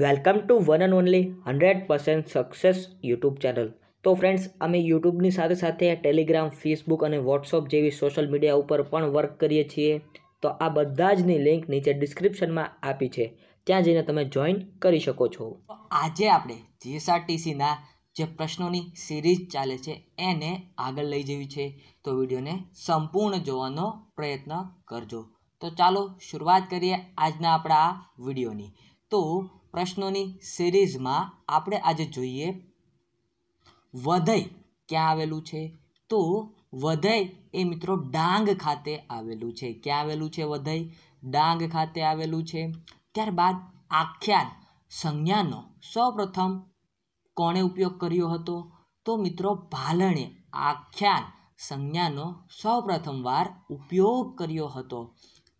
welcome to one and only hundred percent success YouTube channel તો friends અમે યુટ્યુબની સાથે સાથે ટેલિગ્રામ ફેસબુક અને વોટ્સઅપ જેવી સોશિયલ મીડિયા ઉપર પણ વર્ક કરીએ છીએ તો આ બધા જની લિંક નીચે ડિસ્ક્રિપ્શનમાં આપી છે ત્યાં જઈને તમે જોઈન કરી શકો છો આજે આપણે જીએસઆરટીસીના જે પ્રશ્નોની સિરીઝ ચાલે છે એને આગળ લઈ જવી છે તો વિડીયોને સંપૂર્ણ જોવાનો પ્રયત્ન કરજો તો ચાલો શરૂઆત કરીએ આજના આપણા આ વિડીયોની તો પ્રશ્નોની સિરીઝમાં આપણે આજે જોઈએ વધઈ ક્યાં આવેલું છે તો વધઈ એ મિત્રો ડાંગ ખાતે આવેલું છે ક્યાં આવેલું છે વધઈ ડાંગ ખાતે આવેલું છે ત્યારબાદ આખ્યાન સંજ્ઞાનો સૌપ્રથમ કોણે ઉપયોગ કર્યો હતો તો મિત્રો ભાલણે આખ્યાન સંજ્ઞાનો સૌપ્રથમવાર ઉપયોગ કર્યો હતો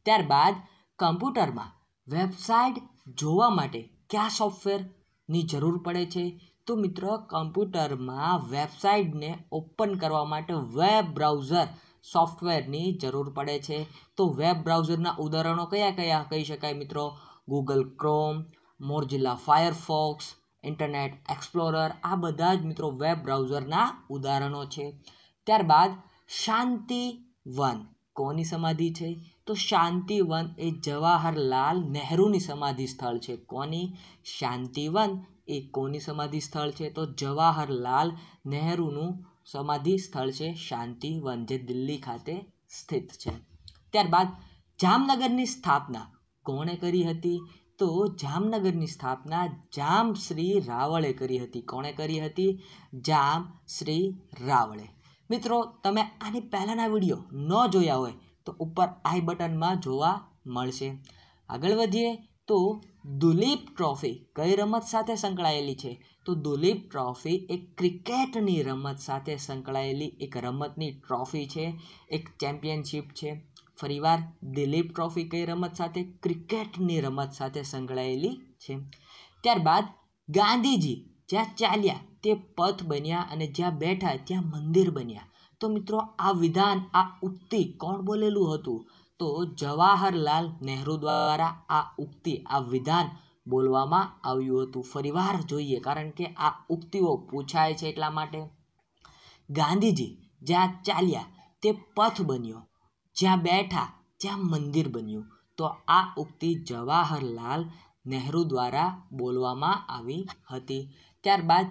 ત્યારબાદ કમ્પ્યુટરમાં વેબસાઇટ જોવા માટે કયા સોફ્ટવેરની જરૂર પડે છે તો મિત્રો કમ્પ્યુટરમાં વેબસાઇટને ઓપન કરવા માટે વેબ બ્રાઉઝર સોફ્ટવેરની જરૂર પડે છે તો વેબ બ્રાઉઝરના ઉદાહરણો કયા કયા કહી શકાય મિત્રો Google Chrome Mozilla Firefox Internet Explorer આ બધા જ મિત્રો વેબ બ્રાઉઝરના ઉદાહરણો છે ત્યારબાદ શાંતિ વન કોની સમાધિ છે તો શાંતિવન એ જવાહરલાલ નહેરુની સમાધિ સ્થળ છે કોની શાંતિવન એ કોની સમાધિ સ્થળ છે તો જવાહરલાલ નહેરુનું સમાધિ સ્થળ છે શાંતિવન જે દિલ્હી ખાતે સ્થિત છે ત્યારબાદ જામનગરની સ્થાપના કોણે કરી હતી તો જામનગરની સ્થાપના જામ શ્રી રાવળે કરી હતી કોણે કરી હતી જામ શ્રી રાવળે મિત્રો તમે આની પહેલાંના વિડીયો ન જોયા હોય તો ઉપર આઈ બટનમાં જોવા મળશે આગળ વધીએ તો દુલીપ ટ્રોફી કઈ રમત સાથે સંકળાયેલી છે તો દુલીપ ટ્રોફી એક ક્રિકેટની રમત સાથે સંકળાયેલી એક રમતની ટ્રોફી છે એક ચેમ્પિયનશિપ છે ફરીવાર દિલીપ ટ્રોફી કઈ રમત સાથે ક્રિકેટની રમત સાથે સંકળાયેલી છે ત્યારબાદ ગાંધીજી જ્યાં ચાલ્યા તે પથ બન્યા અને જ્યાં બેઠા ત્યાં મંદિર બન્યા તો મિત્રો આ વિધાન આ ઉક્તિ કોણ બોલેલું હતું તો જવાહરલાલ નહેરુ દ્વારા આ ઉક્તિ આ વિધાન બોલવામાં આવ્યું હતું ફરીવાર જોઈએ કારણ કે આ ઉક્તિઓ પૂછાય છે એટલા માટે ગાંધીજી જ્યાં ચાલ્યા તે પથ બન્યો જ્યાં બેઠા ત્યાં મંદિર બન્યું તો આ ઉક્તિ જવાહરલાલ નહેરુ દ્વારા બોલવામાં આવી હતી ત્યારબાદ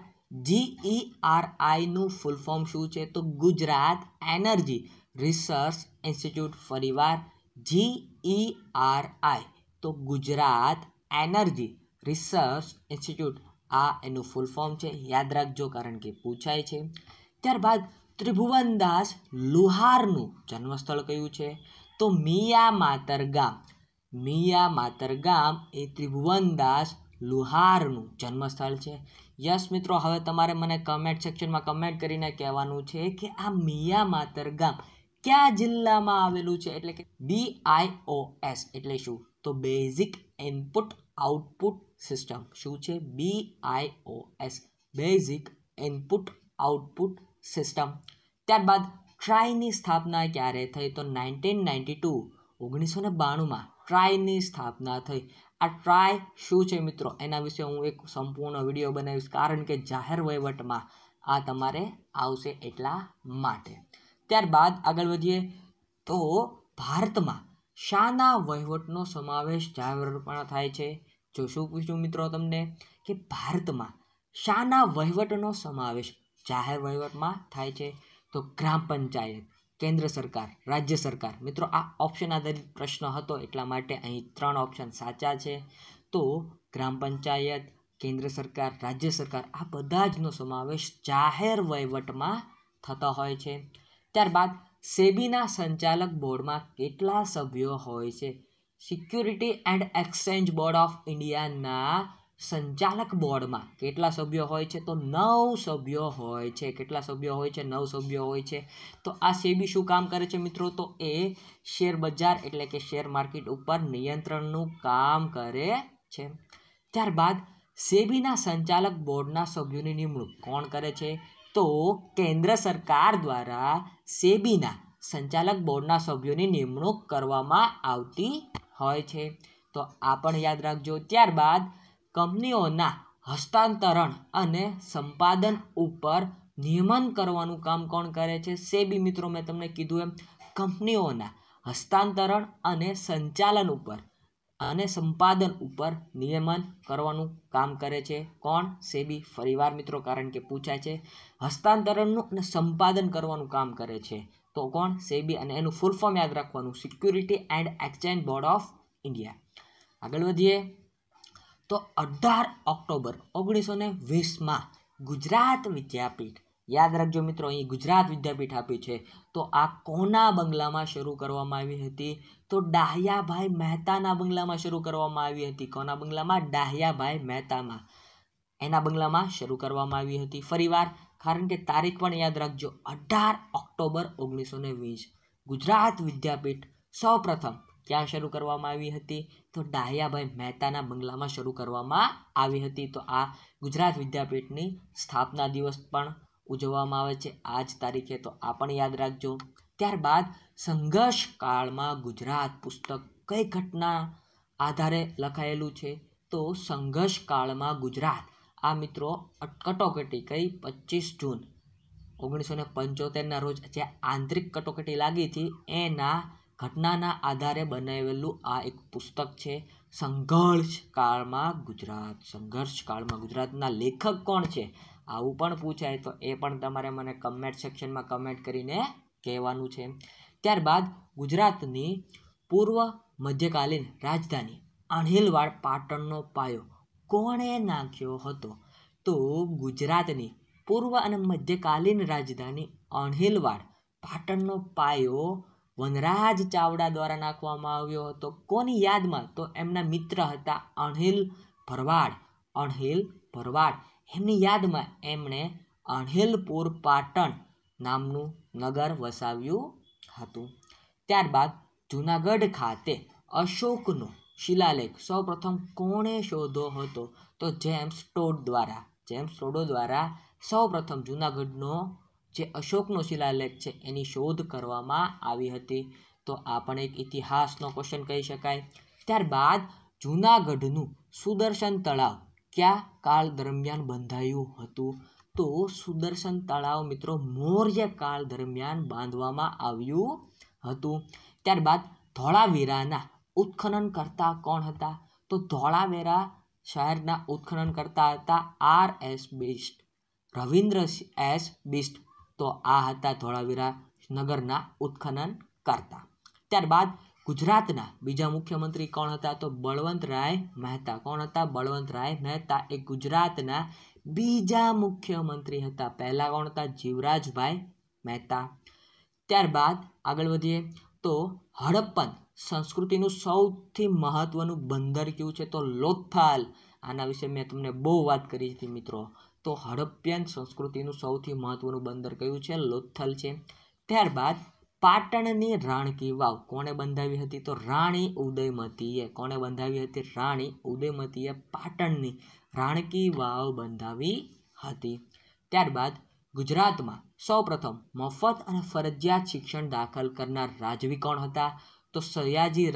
જીઈઆરઆઈનું ફૂલ ફોર્મ શું છે તો ગુજરાત એનર્જી રિસર્ચ ઇન્સ્ટિટ્યૂટ ફરીવાર જીઈઆરઆઈ e તો ગુજરાત એનર્જી રિસર્ચ ઇન્સ્ટિટ્યૂટ આ એનું ફૂલ ફોર્મ છે યાદ રાખજો કારણ કે પૂછાય છે ત્યારબાદ ત્રિભુવનદાસ લુહારનું જન્મસ્થળ કયું છે તો મિયા માતર ગામ મિયા માતર ગામ એ ત્રિભુવનદાસ લુહારનું જન્મસ્થળ છે યસ મિત્રો હવે તમારે મને કમેન્ટ સેક્શનમાં કમેન્ટ કરીને કહેવાનું છે કે આ મિયા માતર ગામ કયા જિલ્લામાં આવેલું છે એટલે કે બી બીઆઈઓએસ એટલે શું તો બેઝિક ઇનપુટ આઉટપુટ સિસ્ટમ શું છે B BIOS basic input output system ત્યારબાદ ટ્રાયની સ્થાપના ક્યારે થઈ તો નાઇન્ટીન નાઇન્ટી ટુ ઓગણીસો ને બાણુંમાં ટ્રાયની સ્થાપના થઈ આ ટ્રાય શું છે મિત્રો એના વિશે હું એક સંપૂર્ણ વિડીયો બનાવીશ કારણ કે જાહેર વહીવટમાં આ તમારે આવશે એટલા માટે ત્યારબાદ આગળ વધીએ તો ભારતમાં શાના વહીવટનો સમાવેશ જાહેરમાં થાય છે જો શું પૂછ્યું મિત્રો તમને કે ભારતમાં શાના વહીવટનો સમાવેશ જાહેર વહીવટમાં થાય છે તો ગ્રામ પંચાયત કેન્દ્ર સરકાર રાજ્ય સરકાર મિત્રો આ ઓપ્શન આધારિત પ્રશ્ન હતો એટલા માટે અહીં ત્રણ ઓપ્શન સાચા છે તો ગ્રામ પંચાયત કેન્દ્ર સરકાર રાજ્ય સરકાર આ બધા જનો સમાવેશ જાહેર વહીવટમાં થતો હોય છે ત્યારબાદ સેબીના સંચાલક બોર્ડમાં કેટલા સભ્યો હોય છે security and exchange board of ઇન્ડિયાના સંચાલક બોર્ડમાં કેટલા સભ્યો હોય છે તો નવ સભ્યો હોય છે કેટલા સભ્યો હોય છે નવ સભ્યો હોય છે તો આ સેબી શું કામ કરે છે મિત્રો તો એ શેર બજાર એટલે કે શેર માર્કેટ ઉપર નિયંત્રણનું કામ કરે છે ત્યારબાદ સેબીના સંચાલક બોર્ડના સભ્યોની નિમણૂક કોણ કરે છે તો કેન્દ્ર સરકાર દ્વારા સેબીના સંચાલક બોર્ડના સભ્યોની નિમણૂક કરવામાં આવતી હોય છે તો આ પણ યાદ રાખજો ત્યારબાદ કંપનીઓના હસ્તાંતરણ અને સંપાદન ઉપર નિયમન કરવાનું કામ કોણ કરે છે સેબી મિત્રો મેં તમને કીધું એમ કંપનીઓના હસ્તાંતરણ અને સંચાલન ઉપર અને સંપાદન ઉપર નિયમન કરવાનું કામ કરે છે કોણ સેબી ફરીવાર મિત્રો કારણ કે પૂછાય છે હસ્તાંતરણનું અને સંપાદન કરવાનું કામ કરે છે તો કોણ સેબી અને એનું ફૂલ ફોર્મ યાદ રાખવાનું security and exchange board of India આગળ વધીએ તો અઢાર ઓક્ટોબર ઓગણીસો ને વીસમાં ગુજરાત વિદ્યાપીઠ યાદ રાખજો મિત્રો અહીં ગુજરાત વિદ્યાપીઠ આપ્યું છે તો આ કોના બંગલામાં શરૂ કરવામાં આવી હતી તો ડાહ્યાભાઈ મહેતાના બંગલામાં શરૂ કરવામાં આવી હતી કોના બંગલામાં ડાહ્યાભાઈ મહેતામાં એના બંગલામાં શરૂ કરવામાં આવી હતી ફરીવાર કારણ કે તારીખ પણ યાદ રાખજો અઢાર ઓક્ટોબર ઓગણીસો ને વીસ ગુજરાત વિદ્યાપીઠ સૌપ્રથમ ક્યાં શરૂ કરવામાં આવી હતી તો ડાહિયાભાઈ મહેતાના બંગલામાં શરૂ કરવામાં આવી હતી તો આ ગુજરાત વિદ્યાપીઠની સ્થાપના દિવસ પણ ઉજવવામાં આવે છે આજ તારીખે તો આ પણ યાદ રાખજો ત્યારબાદ સંઘર્ષ કાળમાં ગુજરાત પુસ્તક કઈ ઘટના આધારે લખાયેલું છે તો સંઘર્ષ કાળમાં ગુજરાત આ મિત્રો કટોકટી કઈ પચીસ જૂન ઓગણીસો ને પંચોતેરના રોજ જે આંતરિક કટોકટી લાગી હતી એના ઘટનાના આધારે બનાવેલું આ એક પુસ્તક છે સંઘર્ષ કાળમાં ગુજરાત સંઘર્ષ કાળમાં ગુજરાતના લેખક કોણ છે આવું પણ પૂછાય તો એ પણ તમારે મને કમેન્ટ સેક્શનમાં કમેન્ટ કરીને કહેવાનું છે ત્યારબાદ ગુજરાતની પૂર્વ મધ્યકાલીન રાજધાની અણહિલવાડ પાટણનો પાયો કોણે નાખ્યો હતો તો ગુજરાતની પૂર્વ અને મધ્યકાલીન રાજધાની અણહિલવાડ પાટણનો પાયો વનરાજ ચાવડા દ્વારા નાખવામાં આવ્યો હતો કોની યાદમાં તો એમના મિત્ર હતા અણહિલ ભરવાડ અણહિલ ભરવાડ એમની યાદમાં એમણે અણહિલપુર પાટણ નામનું નગર વસાવ્યું હતું ત્યારબાદ જુનાગઢ ખાતે અશોકનો શિલાલેખ સૌપ્રથમ કોણે શોધો હતો તો જેમ્સ ટોડ દ્વારા જેમ્સ ટોડો દ્વારા સૌપ્રથમ જુનાગઢનો જે અશોકનો શિલાલેખ છે એની શોધ કરવામાં આવી હતી તો આ પણ એક ઇતિહાસનો ક્વેશ્ચન કહી શકાય ત્યારબાદ જૂનાગઢનું સુદર્શન તળાવ કયા કાળ દરમિયાન બંધાયું હતું તો સુદર્શન તળાવ મિત્રો મૌર્ય કાળ દરમિયાન બાંધવામાં આવ્યું હતું ત્યારબાદ ધોળાવીરાના ઉત્ખનન કરતા કોણ હતા તો ધોળાવીરા શહેરના ઉત્ખનન કરતા હતા R S Bisht Ravindra S Bisht તો આ હતા ધોળાવીરા નગરના ઉત્ખનન કરતા ત્યારબાદ ગુજરાતના બીજા મુખ્યમંત્રી કોણ હતા તો બળવંતરાય મહેતા કોણ હતા બળવંતરાય મહેતા એ ગુજરાતના બીજા મુખ્યમંત્રી હતા પહેલાં કોણ હતા જીવરાજભાઈ મહેતા ત્યારબાદ આગળ વધીએ તો હડપ્પન સંસ્કૃતિનું સૌથી મહત્ત્વનું બંદર કયું છે તો લોથાલ આના વિશે મેં તમને બહુ વાત કરી હતી મિત્રો તો હડપ્પિયન સંસ્કૃતિનું સૌથી મહત્ત્વનું બંદર કયું છે લોથલ છે ત્યારબાદ પાટણની રાણકી વાવ કોણે બંધાવી હતી તો રાણી ઉદયમતીએ કોણે બંધાવી હતી રાણી ઉદયમતીએ પાટણની રાણકી વાવ બંધાવી હતી ત્યારબાદ ગુજરાતમાં સૌપ્રથમ મફત અને ફરજિયાત શિક્ષણ દાખલ કરનાર રાજવી કોણ હતા તો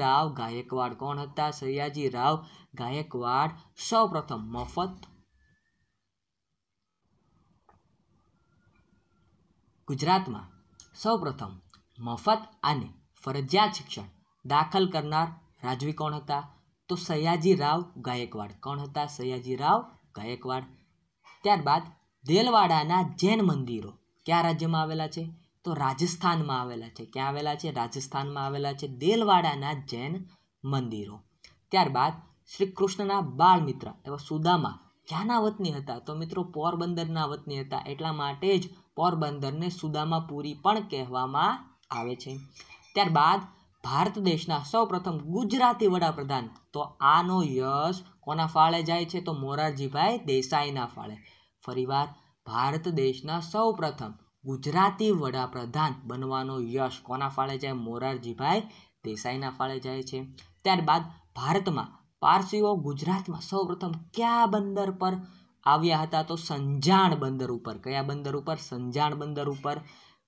રાવ ગાયકવાડ કોણ હતા રાવ ગાયકવાડ સૌપ્રથમ મફત ગુજરાતમાં સૌપ્રથમ મફત અને ફરજિયાત શિક્ષણ દાખલ કરનાર રાજવી કોણ હતા તો રાવ ગાયકવાડ કોણ હતા રાવ ગાયકવાડ ત્યારબાદ દેલવાડાના જૈન મંદિરો કયા રાજ્યમાં આવેલા છે તો રાજસ્થાનમાં આવેલા છે ક્યાં આવેલા છે રાજસ્થાનમાં આવેલા છે દેલવાડાના જૈન મંદિરો ત્યારબાદ શ્રી કૃષ્ણના બાળ મિત્ર એવા સુદામા ક્યાંના વતની હતા તો મિત્રો પોરબંદરના વતની હતા એટલા માટે જ પોરબંદરને સુદામાપુરી પણ કહેવામાં આવે છે ત્યારબાદ ભારત દેશના સૌપ્રથમ ગુજરાતી વડાપ્રધાન તો આનો યશ કોના ફાળે જાય છે તો મોરારજીભાઈ દેસાઈના ફાળે ફરીવાર ભારત દેશના સૌપ્રથમ ગુજરાતી વડાપ્રધાન બનવાનો યશ કોના ફાળે જાય મોરારજીભાઈ દેસાઈના ફાળે જાય છે ત્યારબાદ ભારતમાં પારસીઓ ગુજરાતમાં સૌપ્રથમ કયા બંદર પર આવ્યા હતા તો સંજાણ બંદર ઉપર કયા બંદર ઉપર સંજાણ બંદર ઉપર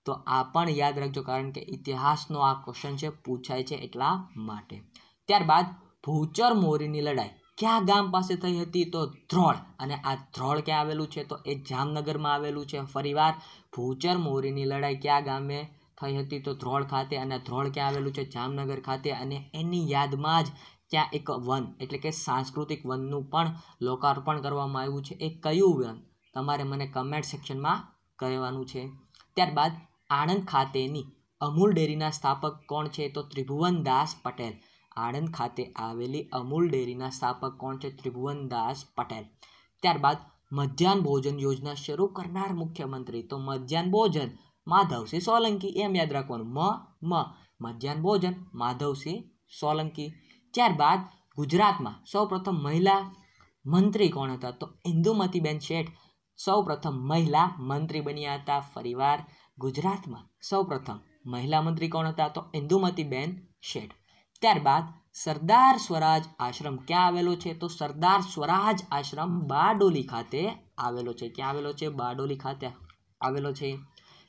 તો આ પણ યાદ રાખજો કારણ કે ઇતિહાસનો આ ક્વેશ્ચન છે પૂછાય છે એટલા માટે ત્યારબાદ ભૂચર મોરીની લડાઈ ક્યાં ગામ પાસે થઈ હતી તો ધ્રોળ અને આ ધ્રોળ ક્યાં આવેલું છે તો એ જામનગરમાં આવેલું છે ફરીવાર ભૂચર મોરીની લડાઈ ક્યાં ગામે થઈ હતી તો ધ્રોળ ખાતે અને ધ્રોળ ક્યાં આવેલું છે જામનગર ખાતે અને એની યાદમાં જ ત્યાં એક વન એટલે કે સાંસ્કૃતિક વનનું પણ લોકાર્પણ કરવામાં આવ્યું છે એ કયું વન તમારે મને કમેન્ટ સેક્શનમાં કહેવાનું છે ત્યારબાદ આણંદ ખાતેની અમૂલ ડેરીના સ્થાપક કોણ છે તો ત્રિભુવનદાસ પટેલ આણંદ ખાતે આવેલી અમૂલ ડેરીના સ્થાપક કોણ છે ત્રિભુવનદાસ પટેલ ત્યારબાદ મધ્યાહન ભોજન યોજના શરૂ કરનાર મુખ્યમંત્રી તો મધ્યાહન ભોજન માધવસિંહ સોલંકી એમ યાદ રાખવાનું મ મધ્યાહન ભોજન માધવસિંહ સોલંકી ત્યારબાદ ગુજરાતમાં સૌપ્રથમ મહિલા મંત્રી કોણ હતા તો ઇન્દુમતીબેન શેઠ સૌપ્રથમ મહિલા મંત્રી બન્યા હતા ફરીવાર ગુજરાતમાં સૌપ્રથમ મહિલા મંત્રી કોણ હતા તો ઇન્દુમતીબેન શેઠ ત્યારબાદ સરદાર સ્વરાજ આશ્રમ ક્યાં આવેલો છે તો સરદાર સ્વરાજ આશ્રમ બારડોલી ખાતે આવેલો છે ક્યાં આવેલો છે બારડોલી ખાતે આવેલો છે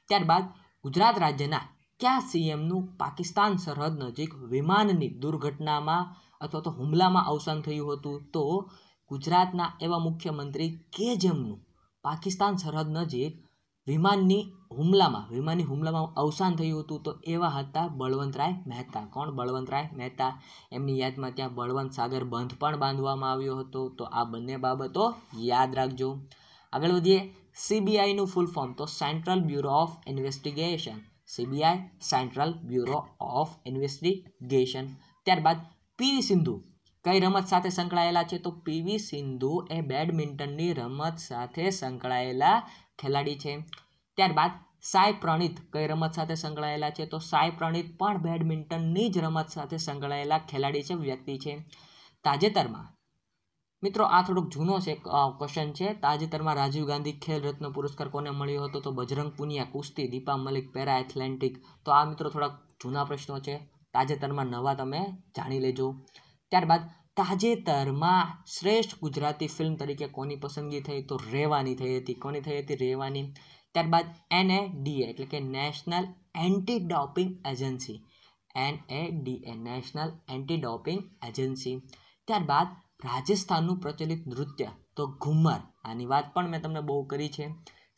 ત્યારબાદ ગુજરાત રાજ્યના ક્યાં સીએમનું પાકિસ્તાન સરહદ નજીક વિમાનની દુર્ઘટનામાં અથવા તો હુમલામાં અવસાન થયું હતું તો ગુજરાતના એવા મુખ્યમંત્રી કે જેમનું પાકિસ્તાન સરહદ નજીક વિમાનની હુમલામાં વિમાનની હુમલામાં અવસાન થયું હતું તો એવા હતા બળવંતરાય મહેતા કોણ બળવંતરાય મહેતા એમની યાદમાં ત્યાં બળવંત સાગર બંધ પણ બાંધવામાં આવ્યો હતો તો આ બંને બાબતો યાદ રાખજો આગળ વધીએ સીબીઆઈનું ફૂલ ફોર્મ તો central bureau of investigation CBI central bureau of investigation ત્યારબાદ પીવી સિંધુ કઈ રમત સાથે સંકળાયેલા છે તો પીવી સિંધુ એ બેડમિન્ટનની રમત સાથે સંકળાયેલા ખેલાડી છે ત્યારબાદ સાય પ્રણીત કઈ રમત સાથે સંકળાયેલા છે તો સાય પ્રણીત પણ બેડમિન્ટનની જ રમત સાથે સંકળાયેલા ખેલાડી છે વ્યક્તિ છે તાજેતરમાં મિત્રો આ થોડોક જૂનો છે ક્વેશ્ચન છે તાજેતરમાં રાજીવ ગાંધી ખેલ રત્ન પુરસ્કાર કોને મળ્યો હતો તો બજરંગ પુનિયા કુસ્તી દીપા મલિક પેરા એથ્લેન્ટિક તો આ મિત્રો થોડાક જૂના પ્રશ્નો છે તાજેતરમાં નવા તમે જાણી લેજો ત્યારબાદ તાજેતરમાં શ્રેષ્ઠ ગુજરાતી ફિલ્મ તરીકે કોની પસંદગી થઈ તો રેવાની થઈ હતી કોની થઈ હતી રેવાની ત્યારબાદ એન એ એનએડીએ એટલે કે national anti doping agency N A NADA national anti doping agency ત્યારબાદ રાજસ્થાનનું પ્રચલિત નૃત્ય તો ઘૂમર આની વાત પણ મેં તમને બહુ કરી છે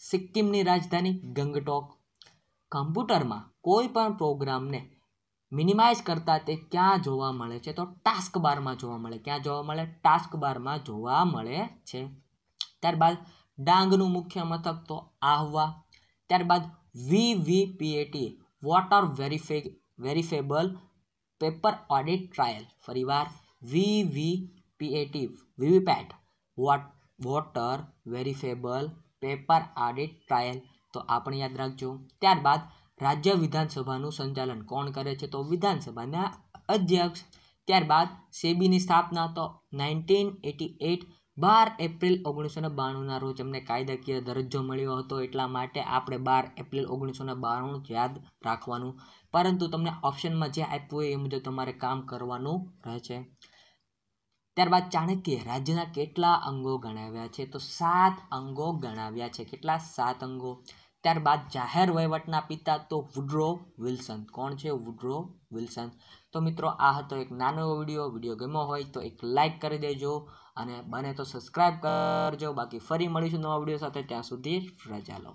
સિક્કિમની રાજધાની ગંગટોક કમ્પ્યુટરમાં કોઈ પણ પ્રોગ્રામને મિનિમાઇઝ કરતાં તે ક્યાં જોવા મળે છે તો ટાસ્ક બારમાં જોવા મળે ક્યાં જોવા મળે ટાસ્ક બારમાં જોવા મળે છે ત્યારબાદ ડાંગનું મુખ્ય મથક તો આહવા ત્યારબાદ વી વી પીએટી વોટર વેરીફે વેરીફેબલ પેપર ઓડિટ ટ્રાયલ ફરીવાર V V PAT VVPAT vote voter verifiable paper audit trial તો આપણે યાદ રાખજો ત્યારબાદ રાજ્ય વિધાનસભાનું સંચાલન કોણ કરે છે તો વિધાનસભાના અધ્યક્ષ ત્યારબાદ સેબીની સ્થાપના તો નાઇન્ટીન એટી એટ બાર એપ્રિલ ઓગણીસો ને બાણુંના રોજ અમને કાયદાકીય દરજ્જો મળ્યો હતો એટલા માટે આપણે બાર એપ્રિલ ઓગણીસો ને બાણું યાદ રાખવાનું પરંતુ તમને ઓપ્શનમાં જે આપ્યું હોય એ મુજબ તમારે કામ કરવાનું રહેશે ત્યારબાદ ચાણક્ય રાજ્યના કેટલા અંગો ગણાવ્યા છે તો સાત અંગો ગણાવ્યા છે કેટલા સાત અંગો ત્યારબાદ જાહેર વહીવટના પિતા તો વુડ્રો વિલ્સન કોણ છે વુડ્રો વિલ્સન તો મિત્રો આ હતો એક નાનો વિડીયો વિડીયો ગમ્યો હોય તો એક લાઇક કરી દેજો અને બને તો સબસ્ક્રાઈબ કરજો બાકી ફરી મળીશું નવા વિડીયો સાથે ત્યાં સુધી રજા લો